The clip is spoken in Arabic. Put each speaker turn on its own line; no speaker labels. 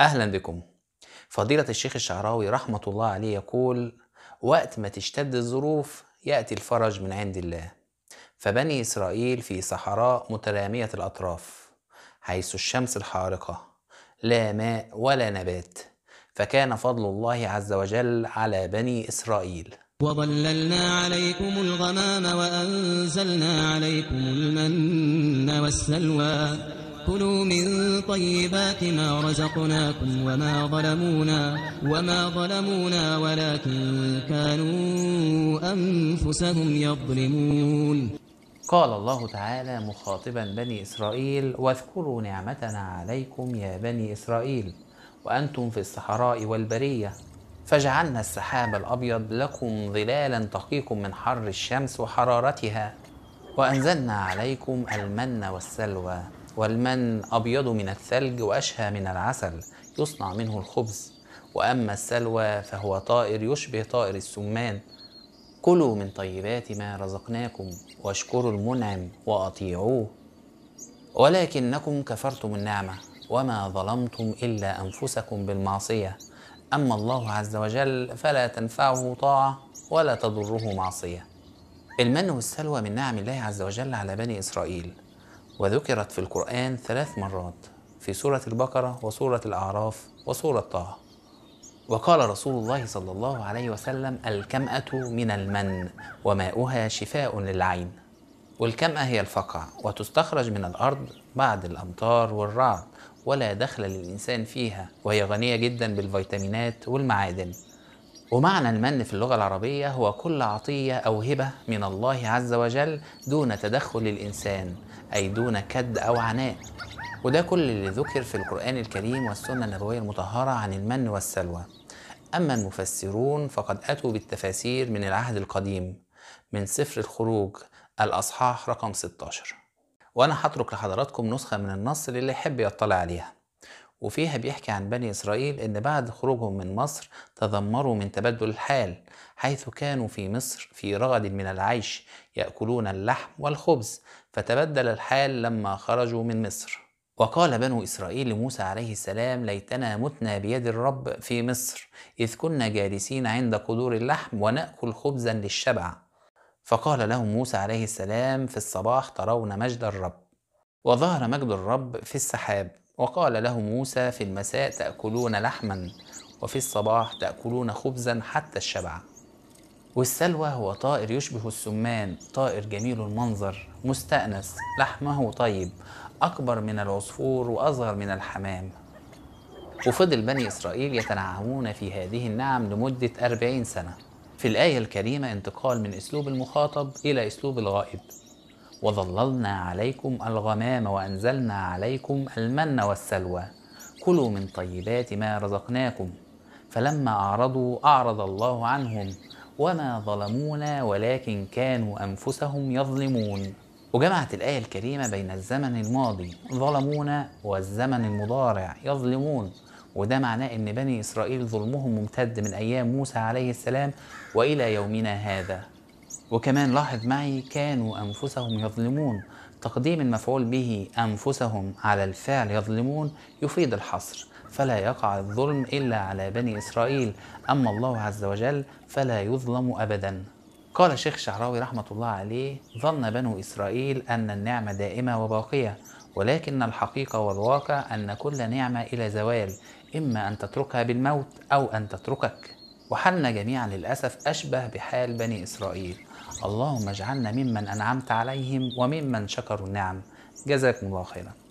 أهلا بكم فضيلة الشيخ الشعراوي رحمة الله عليه يقول وقت ما تشتد الظروف يأتي الفرج من عند الله فبني إسرائيل في صحراء متلامية الأطراف حيث الشمس الحارقة لا ماء ولا نبات فكان فضل الله عز وجل على بني إسرائيل وظللنا عليكم الغمام وأنزلنا عليكم المن والسلوى كلوا من طيبات ما رزقناكم وما ظلمونا وما ظلمونا ولكن كانوا انفسهم يظلمون قال الله تعالى مخاطبا بني إسرائيل واذكروا نعمتنا عليكم يا بني إسرائيل وأنتم في الصحراء والبرية فجعلنا السحاب الأبيض لكم ظلالا تقيكم من حر الشمس وحرارتها وأنزلنا عليكم المن والسلوى والمن أبيض من الثلج وأشهى من العسل يصنع منه الخبز وأما السلوى فهو طائر يشبه طائر السمان كلوا من طيبات ما رزقناكم واشكروا المنعم وأطيعوه ولكنكم كفرتم النعمة وما ظلمتم إلا أنفسكم بالمعصية أما الله عز وجل فلا تنفعه طاعة ولا تضره معصية المن والسلوى من نعم الله عز وجل على بني إسرائيل وذكرت في القرآن ثلاث مرات في سورة البقرة وسورة الأعراف وسورة طه وقال رسول الله صلى الله عليه وسلم الكمأة من المن وماؤها شفاء للعين والكمأة هي الفقع وتستخرج من الأرض بعد الأمطار والرعد ولا دخل للإنسان فيها وهي غنية جدا بالفيتامينات والمعادن ومعنى المن في اللغة العربية هو كل عطية أو هبة من الله عز وجل دون تدخل الإنسان أي دون كد أو عناء وده كل اللي ذكر في القرآن الكريم والسنة النبوية المطهرة عن المن والسلوى أما المفسرون فقد أتوا بالتفاسير من العهد القديم من سفر الخروج الأصحاح رقم 16 وأنا هترك لحضراتكم نسخة من النص للي يحب يطلع عليها وفيها بيحكي عن بني إسرائيل إن بعد خروجهم من مصر تذمروا من تبدل الحال حيث كانوا في مصر في رغد من العيش يأكلون اللحم والخبز فتبدل الحال لما خرجوا من مصر وقال بنو إسرائيل لموسى عليه السلام ليتنا متنا بيد الرب في مصر إذ كنا جالسين عند قدور اللحم ونأكل خبزا للشبع فقال لهم موسى عليه السلام في الصباح ترون مجد الرب وظهر مجد الرب في السحاب وقال له موسى في المساء تأكلون لحما وفي الصباح تأكلون خبزا حتى الشبع والسلوى هو طائر يشبه السمان طائر جميل المنظر مستأنس لحمه طيب أكبر من العصفور وأصغر من الحمام وفضل بني إسرائيل يتنعمون في هذه النعم لمدة أربعين سنة في الآية الكريمة انتقال من أسلوب المخاطب إلى أسلوب الغائب وظللنا عليكم الغمام وأنزلنا عليكم المن والسلوى كلوا من طيبات ما رزقناكم فلما أعرضوا أعرض الله عنهم وما ظلمونا ولكن كانوا أنفسهم يظلمون وجمعت الآية الكريمة بين الزمن الماضي ظلمونا والزمن المضارع يظلمون وده معناه ان بني اسرائيل ظلمهم ممتد من ايام موسى عليه السلام والى يومنا هذا وكمان لاحظ معي كانوا أنفسهم يظلمون تقديم المفعول به أنفسهم على الفعل يظلمون يفيد الحصر فلا يقع الظلم إلا على بني إسرائيل أما الله عز وجل فلا يظلم أبدا قال الشيخ شعراوي رحمة الله عليه ظن بنو إسرائيل أن النعمة دائمة وباقية ولكن الحقيقة والواقع أن كل نعمة إلى زوال إما أن تتركها بالموت أو أن تتركك وحالنا جميعا للأسف أشبه بحال بني إسرائيل اللهم اجعلنا ممن أنعمت عليهم وممن شكروا النعم جزاكم الله خيرا